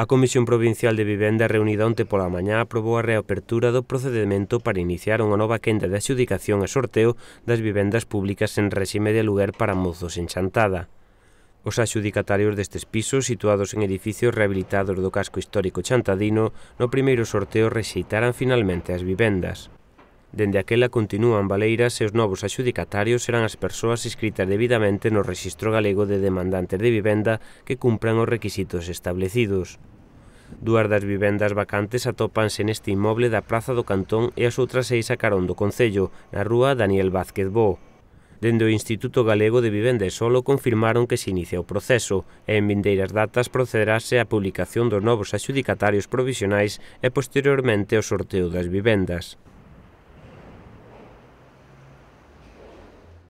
A Comisión Provincial de Vivenda reunida onte pola mañá aprobou a reapertura do procedimento para iniciar unha nova quenda de adxudicación e sorteo das vivendas públicas en réxime de lugar para mozos en Chantada. Os adxudicatarios destes pisos, situados en edificios rehabilitados do casco histórico chantadino, no primeiro sorteo rexeitaran finalmente as vivendas. Dende aquela continúan valeiras e os novos adxudicatarios serán as persoas inscritas debidamente no Rexistro Galego de Demandantes de Vivenda que cumpran os requisitos establecidos. Duas das vivendas vacantes atopanse neste imoble da Praza do Cantón e as outras seis sacaron do Concello, na rúa Daniel Vázquez Bo. Dende o Instituto Galego de Vivenda e Solo confirmaron que se inicia o proceso e en vindeiras datas procederase a publicación dos novos axudicatarios provisionais e posteriormente o sorteo das vivendas.